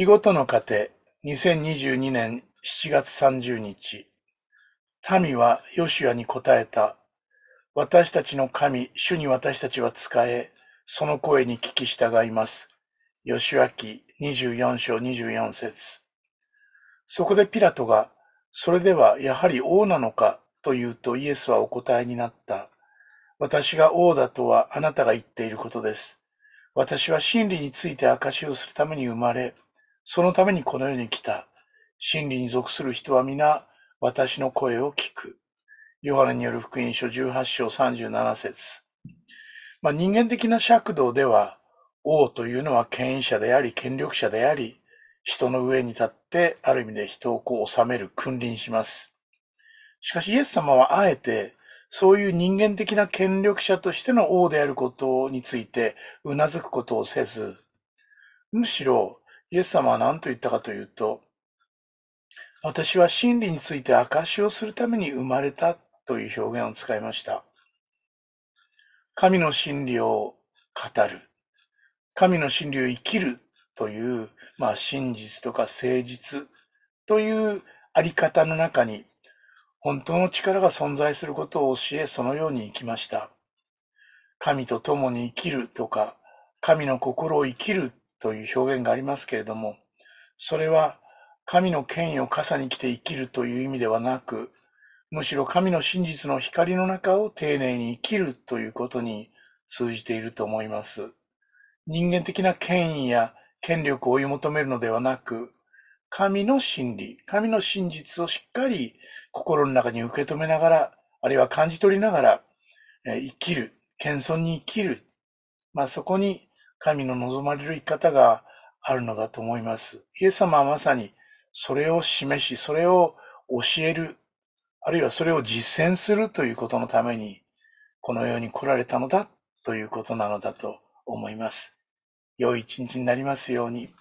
日ごとの糧、2022年7月30日。民はヨシュアに答えた。私たちの神、主に私たちは使え、その声に聞き従います。ヨシュア記24章24節そこでピラトが、それではやはり王なのかと言うとイエスはお答えになった。私が王だとはあなたが言っていることです。私は真理について証しをするために生まれ、そのためにこの世に来た。真理に属する人は皆、私の声を聞く。ヨハネによる福音書18章37節まあ、人間的な尺度では、王というのは権威者であり、権力者であり、人の上に立って、ある意味で人をこう治める、君臨します。しかし、イエス様はあえて、そういう人間的な権力者としての王であることについて、うなずくことをせず、むしろイエス様は何と言ったかというと、私は真理について証をするために生まれたという表現を使いました。神の真理を語る。神の真理を生きるという、まあ真実とか誠実というあり方の中に本当の力が存在することを教えそのように生きました。神と共に生きるとか、神の心を生きるという表現がありますけれども、それは神の権威を傘に来て生きるという意味ではなく、むしろ神の真実の光の中を丁寧に生きるということに通じていると思います。人間的な権威や権力を追い求めるのではなく、神の真理、神の真実をしっかり心の中に受け止めながら、あるいは感じ取りながら、生きる、謙遜に生きる、まあ、そこに神の望まれる生き方があるのだと思います。イエス様はまさにそれを示し、それを教える、あるいはそれを実践するということのために、この世に来られたのだということなのだと思います。良い一日になりますように。